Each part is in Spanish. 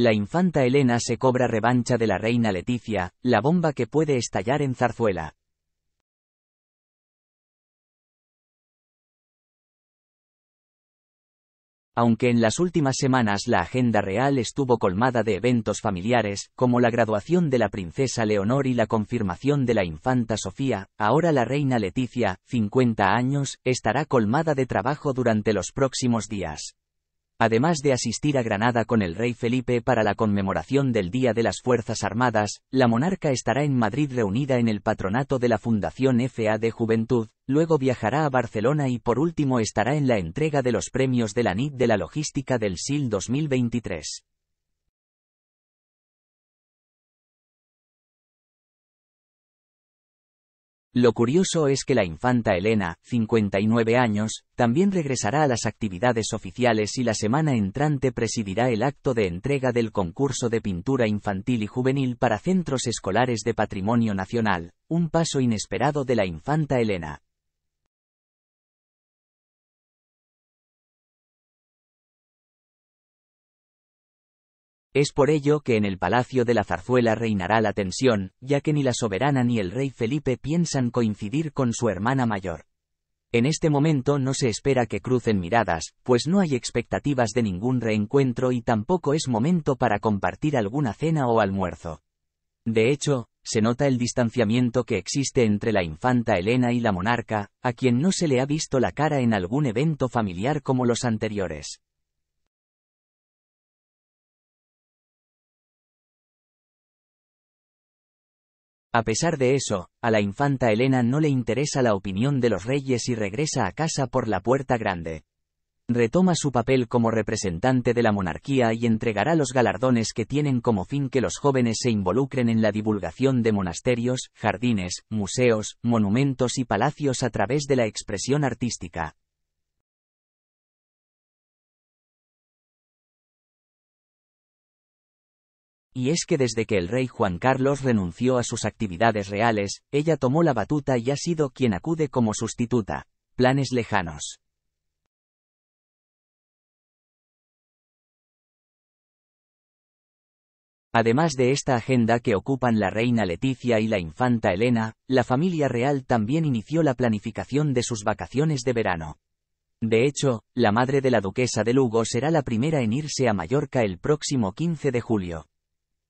La infanta Elena se cobra revancha de la reina Leticia, la bomba que puede estallar en Zarzuela. aunque en las últimas semanas la agenda real estuvo colmada de eventos familiares, como la graduación de la princesa Leonor y la confirmación de la infanta Sofía, ahora la reina Leticia, 50 años, estará colmada de trabajo durante los próximos días. Además de asistir a Granada con el rey Felipe para la conmemoración del Día de las Fuerzas Armadas, la monarca estará en Madrid reunida en el patronato de la Fundación FA de Juventud, luego viajará a Barcelona y por último estará en la entrega de los premios de la NIT de la Logística del SIL 2023. Lo curioso es que la infanta Elena, 59 años, también regresará a las actividades oficiales y la semana entrante presidirá el acto de entrega del concurso de pintura infantil y juvenil para centros escolares de patrimonio nacional, un paso inesperado de la infanta Elena. Es por ello que en el Palacio de la Zarzuela reinará la tensión, ya que ni la soberana ni el rey Felipe piensan coincidir con su hermana mayor. En este momento no se espera que crucen miradas, pues no hay expectativas de ningún reencuentro y tampoco es momento para compartir alguna cena o almuerzo. De hecho, se nota el distanciamiento que existe entre la infanta Elena y la monarca, a quien no se le ha visto la cara en algún evento familiar como los anteriores. A pesar de eso, a la infanta Elena no le interesa la opinión de los reyes y regresa a casa por la puerta grande. Retoma su papel como representante de la monarquía y entregará los galardones que tienen como fin que los jóvenes se involucren en la divulgación de monasterios, jardines, museos, monumentos y palacios a través de la expresión artística. y es que desde que el rey Juan Carlos renunció a sus actividades reales, ella tomó la batuta y ha sido quien acude como sustituta. Planes lejanos. Además de esta agenda que ocupan la reina Leticia y la infanta Elena, la familia real también inició la planificación de sus vacaciones de verano. De hecho, la madre de la duquesa de Lugo será la primera en irse a Mallorca el próximo 15 de julio.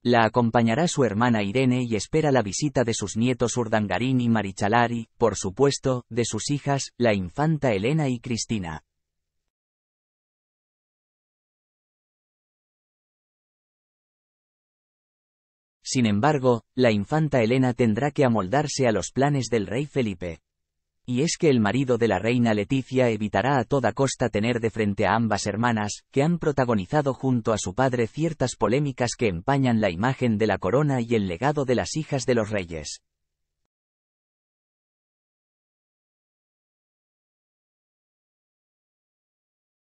La acompañará su hermana Irene y espera la visita de sus nietos Urdangarín y Marichalari, por supuesto, de sus hijas, la infanta Elena y Cristina. Sin embargo, la infanta Elena tendrá que amoldarse a los planes del rey Felipe y es que el marido de la reina Leticia evitará a toda costa tener de frente a ambas hermanas, que han protagonizado junto a su padre ciertas polémicas que empañan la imagen de la corona y el legado de las hijas de los reyes.